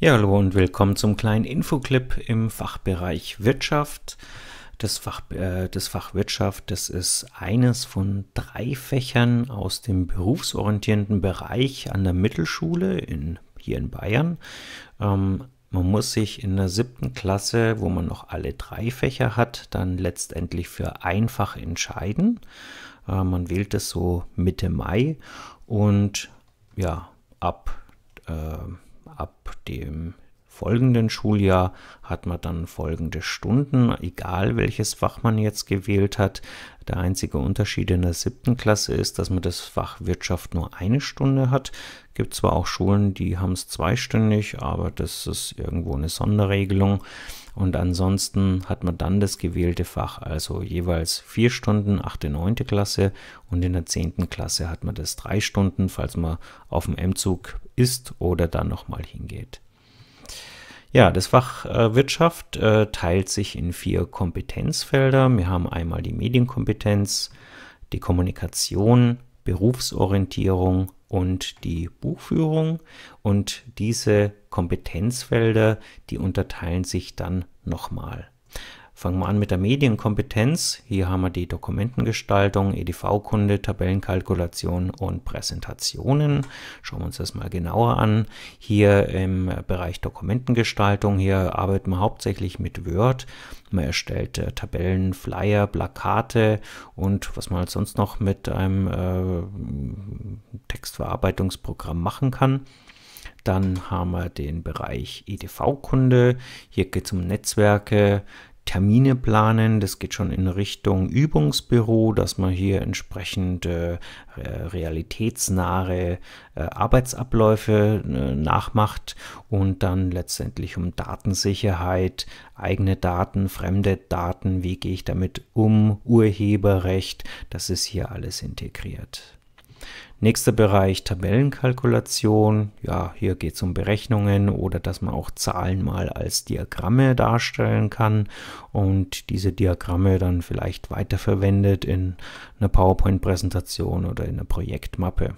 Ja, hallo und willkommen zum kleinen Infoclip im Fachbereich Wirtschaft. Das Fach, äh, das Fach Wirtschaft, das ist eines von drei Fächern aus dem berufsorientierenden Bereich an der Mittelschule in, hier in Bayern. Ähm, man muss sich in der siebten Klasse, wo man noch alle drei Fächer hat, dann letztendlich für einfach entscheiden. Äh, man wählt es so Mitte Mai und ja, ab... Äh, ab dem folgenden Schuljahr hat man dann folgende Stunden, egal welches Fach man jetzt gewählt hat. Der einzige Unterschied in der siebten Klasse ist, dass man das Fach Wirtschaft nur eine Stunde hat. Gibt zwar auch Schulen, die haben es zweistündig, aber das ist irgendwo eine Sonderregelung. Und ansonsten hat man dann das gewählte Fach, also jeweils vier Stunden, achte, neunte Klasse und in der zehnten Klasse hat man das drei Stunden, falls man auf dem M-Zug ist oder dann nochmal hingeht. Ja, das Fach äh, Wirtschaft äh, teilt sich in vier Kompetenzfelder. Wir haben einmal die Medienkompetenz, die Kommunikation, Berufsorientierung, und die Buchführung. Und diese Kompetenzfelder, die unterteilen sich dann nochmal. Fangen wir an mit der Medienkompetenz. Hier haben wir die Dokumentengestaltung, EDV-Kunde, Tabellenkalkulation und Präsentationen. Schauen wir uns das mal genauer an. Hier im Bereich Dokumentengestaltung, hier arbeiten wir hauptsächlich mit Word. Man erstellt äh, Tabellen, Flyer, Plakate und was man halt sonst noch mit einem äh, Textverarbeitungsprogramm machen kann. Dann haben wir den Bereich EDV-Kunde. Hier geht es um Netzwerke, Termine planen. Das geht schon in Richtung Übungsbüro, dass man hier entsprechend äh, realitätsnahe äh, Arbeitsabläufe äh, nachmacht und dann letztendlich um Datensicherheit, eigene Daten, fremde Daten, wie gehe ich damit um, Urheberrecht, das ist hier alles integriert. Nächster Bereich Tabellenkalkulation. Ja, hier geht es um Berechnungen oder dass man auch Zahlen mal als Diagramme darstellen kann und diese Diagramme dann vielleicht weiterverwendet in einer PowerPoint-Präsentation oder in einer Projektmappe.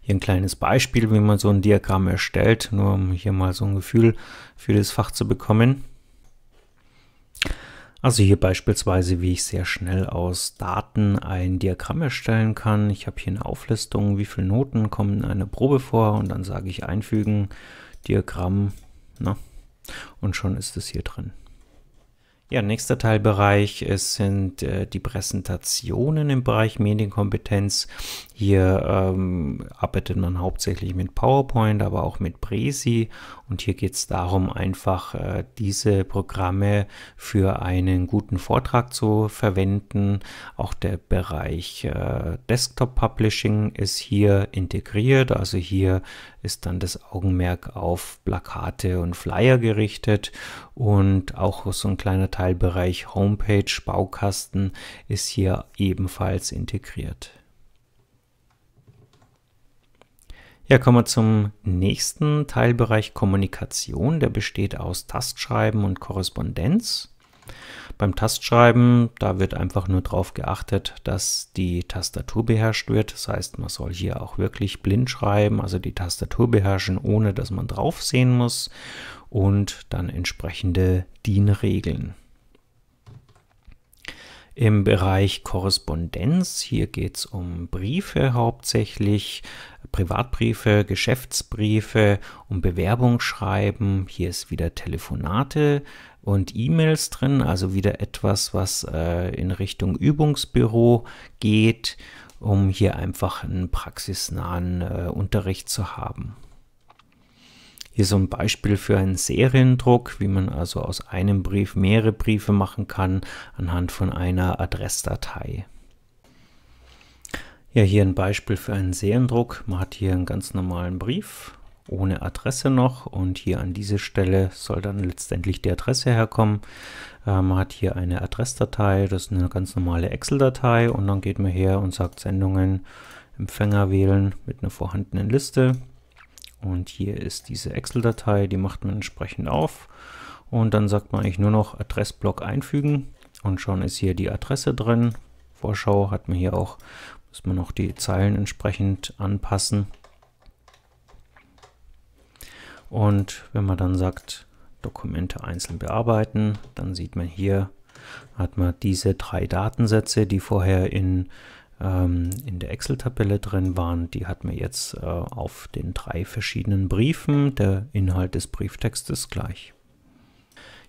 Hier ein kleines Beispiel, wie man so ein Diagramm erstellt, nur um hier mal so ein Gefühl für das Fach zu bekommen. Also hier beispielsweise, wie ich sehr schnell aus Daten ein Diagramm erstellen kann. Ich habe hier eine Auflistung, wie viele Noten kommen in einer Probe vor und dann sage ich einfügen, Diagramm, na, ne? und schon ist es hier drin. Ja, nächster Teilbereich es äh, sind äh, die Präsentationen im Bereich Medienkompetenz. Hier ähm, arbeitet man hauptsächlich mit PowerPoint, aber auch mit Presi. Und hier geht es darum, einfach äh, diese Programme für einen guten Vortrag zu verwenden. Auch der Bereich äh, Desktop Publishing ist hier integriert. Also hier ist dann das Augenmerk auf Plakate und Flyer gerichtet und auch so ein kleiner Teilbereich Homepage, Baukasten ist hier ebenfalls integriert. Ja, kommen wir zum nächsten Teilbereich Kommunikation. Der besteht aus Tastschreiben und Korrespondenz. Beim Tastschreiben, da wird einfach nur darauf geachtet, dass die Tastatur beherrscht wird. Das heißt, man soll hier auch wirklich blind schreiben, also die Tastatur beherrschen, ohne dass man drauf sehen muss und dann entsprechende DIN-Regeln im Bereich Korrespondenz. Hier geht es um Briefe hauptsächlich, Privatbriefe, Geschäftsbriefe, um Bewerbungsschreiben. Hier ist wieder Telefonate und E-Mails drin, also wieder etwas, was äh, in Richtung Übungsbüro geht, um hier einfach einen praxisnahen äh, Unterricht zu haben. Hier so ein Beispiel für einen Seriendruck, wie man also aus einem Brief mehrere Briefe machen kann anhand von einer Adressdatei. Ja, hier ein Beispiel für einen Seriendruck. Man hat hier einen ganz normalen Brief ohne Adresse noch und hier an diese Stelle soll dann letztendlich die Adresse herkommen. Äh, man hat hier eine Adressdatei, das ist eine ganz normale Excel-Datei und dann geht man her und sagt Sendungen, Empfänger wählen mit einer vorhandenen Liste. Und hier ist diese Excel-Datei, die macht man entsprechend auf. Und dann sagt man eigentlich nur noch Adressblock einfügen. Und schon ist hier die Adresse drin. Vorschau hat man hier auch, muss man noch die Zeilen entsprechend anpassen. Und wenn man dann sagt, Dokumente einzeln bearbeiten, dann sieht man hier, hat man diese drei Datensätze, die vorher in ähm, in der Excel-Tabelle drin waren, die hat man jetzt äh, auf den drei verschiedenen Briefen. Der Inhalt des Brieftextes ist gleich.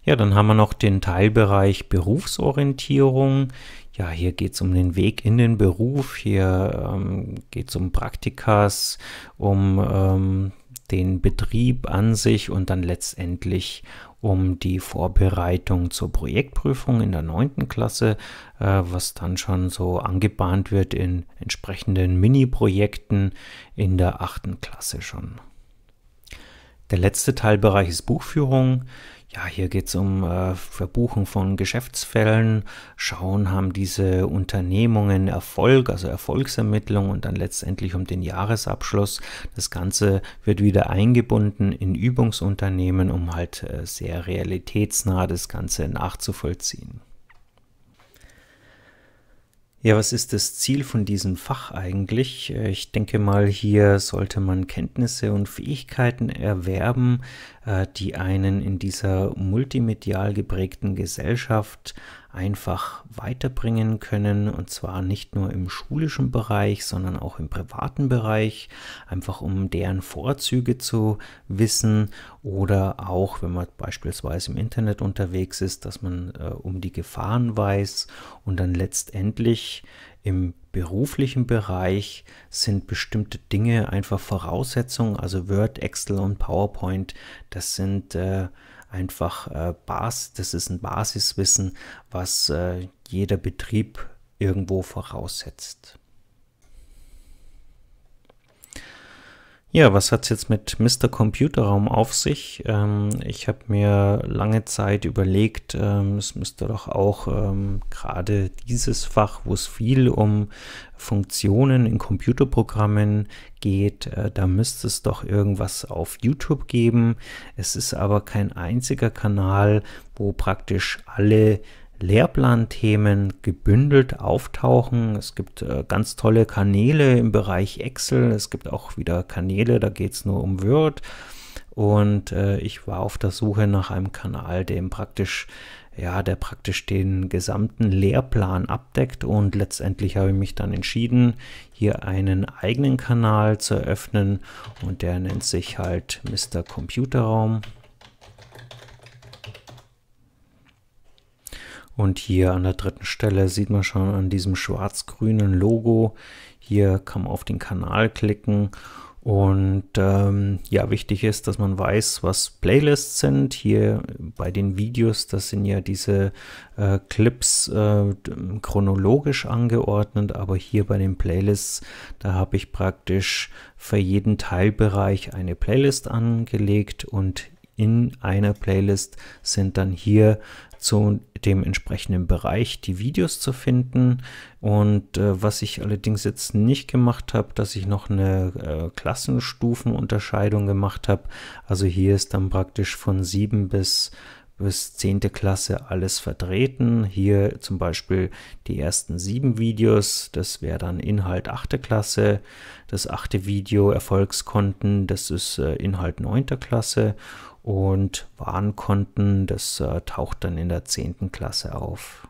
Ja, dann haben wir noch den Teilbereich Berufsorientierung. Ja, hier geht es um den Weg in den Beruf, hier ähm, geht es um Praktikas, um ähm, den Betrieb an sich und dann letztendlich um die Vorbereitung zur Projektprüfung in der 9. Klasse, äh, was dann schon so angebahnt wird in entsprechenden Mini-Projekten in der 8. Klasse schon. Der letzte Teilbereich ist Buchführung ja, hier geht es um äh, Verbuchen von Geschäftsfällen, schauen, haben diese Unternehmungen Erfolg, also Erfolgsermittlung und dann letztendlich um den Jahresabschluss. Das Ganze wird wieder eingebunden in Übungsunternehmen, um halt äh, sehr realitätsnah das Ganze nachzuvollziehen. Ja, was ist das Ziel von diesem Fach eigentlich? Äh, ich denke mal, hier sollte man Kenntnisse und Fähigkeiten erwerben, äh, die einen in dieser multimedial geprägten Gesellschaft einfach weiterbringen können und zwar nicht nur im schulischen Bereich, sondern auch im privaten Bereich, einfach um deren Vorzüge zu wissen oder auch, wenn man beispielsweise im Internet unterwegs ist, dass man äh, um die Gefahren weiß und dann letztendlich im beruflichen Bereich sind bestimmte Dinge einfach Voraussetzungen, also Word, Excel und PowerPoint, das sind äh, einfach äh, Bas das ist ein Basiswissen, was äh, jeder Betrieb irgendwo voraussetzt. Ja, was hat es jetzt mit Mr. Computerraum auf sich? Ähm, ich habe mir lange Zeit überlegt, ähm, es müsste doch auch ähm, gerade dieses Fach, wo es viel um Funktionen in Computerprogrammen geht, äh, da müsste es doch irgendwas auf YouTube geben. Es ist aber kein einziger Kanal, wo praktisch alle Lehrplanthemen gebündelt auftauchen. Es gibt äh, ganz tolle Kanäle im Bereich Excel. Es gibt auch wieder Kanäle, da geht es nur um Word. Und äh, ich war auf der Suche nach einem Kanal, dem praktisch ja, der praktisch den gesamten Lehrplan abdeckt und letztendlich habe ich mich dann entschieden, hier einen eigenen Kanal zu eröffnen und der nennt sich halt Mr. Computerraum Und hier an der dritten Stelle sieht man schon an diesem schwarz-grünen Logo. Hier kann man auf den Kanal klicken. Und ähm, ja, wichtig ist, dass man weiß, was Playlists sind. Hier bei den Videos, das sind ja diese äh, Clips äh, chronologisch angeordnet, aber hier bei den Playlists, da habe ich praktisch für jeden Teilbereich eine Playlist angelegt und in einer Playlist sind dann hier zu dem entsprechenden Bereich die Videos zu finden. Und äh, was ich allerdings jetzt nicht gemacht habe, dass ich noch eine äh, Klassenstufenunterscheidung gemacht habe. Also hier ist dann praktisch von 7 bis bis 10. Klasse alles vertreten. Hier zum Beispiel die ersten sieben Videos, das wäre dann Inhalt 8. Klasse. Das achte Video Erfolgskonten, das ist äh, Inhalt 9. Klasse. Und Warenkonten, das äh, taucht dann in der 10. Klasse auf.